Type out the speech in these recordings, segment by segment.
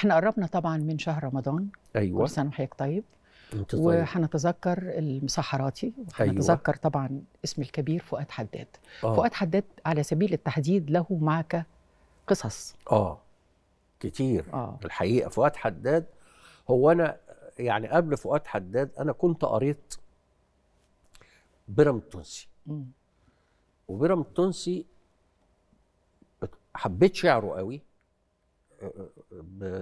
احنا قربنا طبعا من شهر رمضان ايوه كل سنه وحضرتك طيب, طيب. وهنتذكر المسحراتي وهنتذكر أيوة. طبعا اسم الكبير فؤاد حداد آه. فؤاد حداد على سبيل التحديد له معك قصص اه كتير آه. الحقيقه فؤاد حداد هو انا يعني قبل فؤاد حداد انا كنت قريت بيرم التونسي وبيرم التونسي حبيت شعره قوي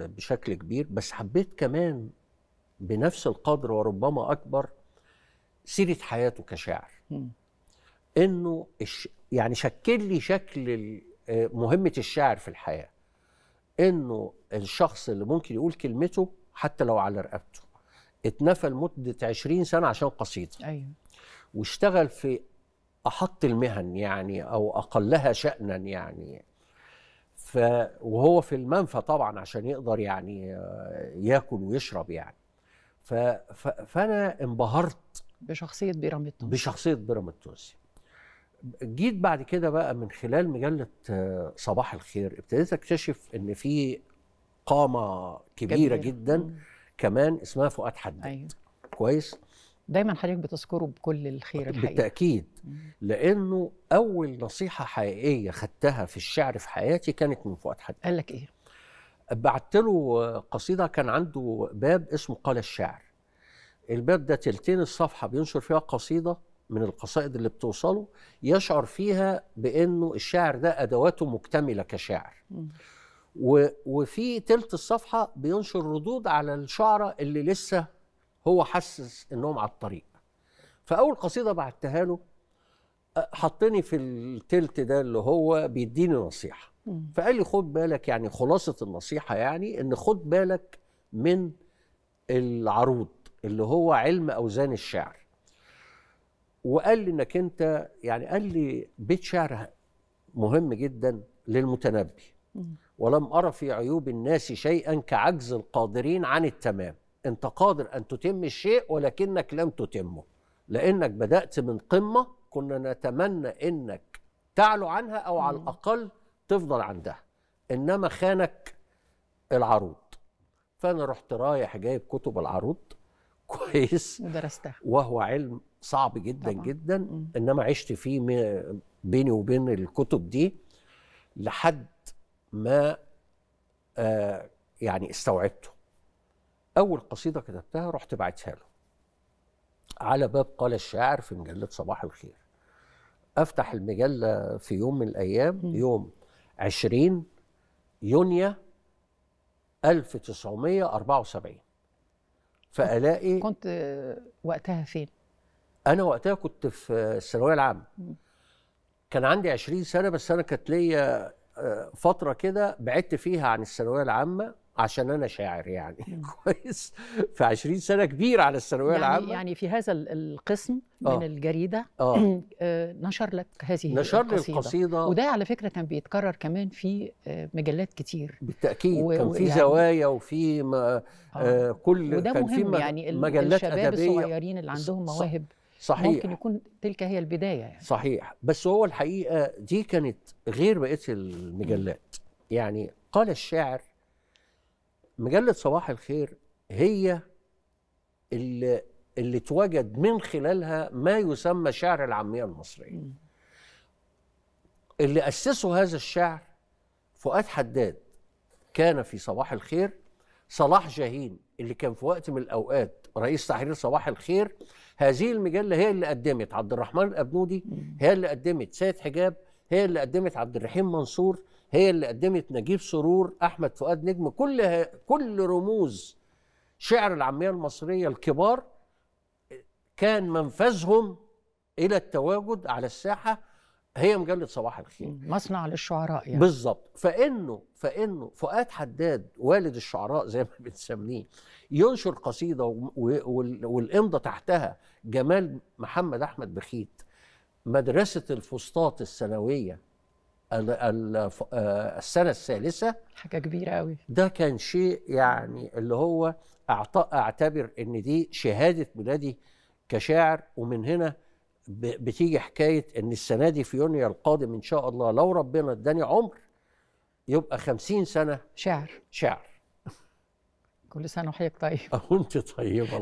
بشكل كبير بس حبيت كمان بنفس القدر وربما اكبر سيره حياته كشاعر انه يعني شكل لي شكل آه، مهمه الشاعر في الحياه انه الشخص اللي ممكن يقول كلمته حتى لو على رقبته اتنفى لمده 20 سنه عشان قصيده ايوه واشتغل في احط المهن يعني او اقلها شانا يعني ف وهو في المنفى طبعا عشان يقدر يعني آه، ياكل ويشرب يعني ف... ف... فانا انبهرت بشخصيه بيراميد التونسي بشخصيه بيراميد التونسي جيت بعد كده بقى من خلال مجله آه، صباح الخير ابتديت اكتشف ان في قامه كبيره كبيرة. جدا كمان اسمها فؤاد حداد أيوه. كويس دايما حضرتك بتذكره بكل الخير الحقيقة. بالتاكيد لانه اول نصيحه حقيقيه خدتها في الشعر في حياتي كانت من فؤاد حد قال لك ايه بعت له قصيده كان عنده باب اسمه قال الشعر الباب ده تلتين الصفحه بينشر فيها قصيده من القصائد اللي بتوصله يشعر فيها بانه الشاعر ده ادواته مكتمله كشاعر وفي تلت الصفحه بينشر ردود على الشعراء اللي لسه هو حسس انهم على الطريق فاول قصيده بعتها له حطني في التلت ده اللي هو بيديني نصيحه فقال لي خد بالك يعني خلاصه النصيحه يعني ان خد بالك من العروض اللي هو علم اوزان الشعر وقال لي انك انت يعني قال لي بيت شعر مهم جدا للمتنبي ولم ارى في عيوب الناس شيئا كعجز القادرين عن التمام انت قادر ان تتم الشيء ولكنك لم تتمه لانك بدات من قمه كنا نتمنى انك تعلو عنها او على الاقل تفضل عندها انما خانك العروض فانا رحت رايح جايب كتب العروض كويس ودرستها وهو علم صعب جدا طبعا. جدا انما عشت فيه بيني وبين الكتب دي لحد ما آه يعني استوعبته اول قصيده كتبتها رحت بعتها له على باب قال الشاعر في مجله صباح الخير افتح المجله في يوم من الايام م. يوم 20 يونيو 1974 فالاقي كنت وقتها فين انا وقتها كنت في الثانويه العامه كان عندي 20 سنه بس انا كانت ليا آه، فتره كده بعدت فيها عن الثانويه العامه عشان انا شاعر يعني كويس في 20 سنه كبير على الثانويه يعني العامه يعني في هذا القسم آه. من الجريده آه. آه. نشر لك هذه نشر القصيدة. القصيده وده على فكره كان بيتكرر كمان في آه، مجلات كتير بالتاكيد و... كان في يعني... زوايا وفي ما... آه، كل وده كان مهم في م... يعني مجلات الشباب أدبية. الصغيرين اللي عندهم مواهب صحيح ممكن يكون تلك هي البدايه يعني. صحيح بس هو الحقيقه دي كانت غير بقيه المجلات يعني قال الشاعر مجله صباح الخير هي اللي اللي اتوجد من خلالها ما يسمى شعر العاميه المصريه اللي اسسوا هذا الشعر فؤاد حداد كان في صباح الخير صلاح جاهين اللي كان في وقت من الاوقات رئيس تحرير صباح الخير هذه المجله هي اللي قدمت عبد الرحمن الابنودي هي اللي قدمت سيد حجاب هي اللي قدمت عبد الرحيم منصور هي اللي قدمت نجيب سرور احمد فؤاد نجم كل كل رموز شعر العاميه المصريه الكبار كان منفذهم الى التواجد على الساحه هي مجله صباح الخير مصنع للشعراء يعني بالظبط فانه فانه فؤاد حداد والد الشعراء زي ما بنسميه ينشر قصيده والامضه تحتها جمال محمد احمد بخيت مدرسه الفسطاط الثانويه آه، السنه الثالثه حاجه كبيره قوي ده كان شيء يعني اللي هو اعتبر ان دي شهاده ميلادي كشاعر ومن هنا بتيجي حكايه ان السنه دي في يونيو القادم ان شاء الله لو ربنا اداني عمر يبقى خمسين سنه شعر شعر كل سنه وحياك طيب وانت طيبه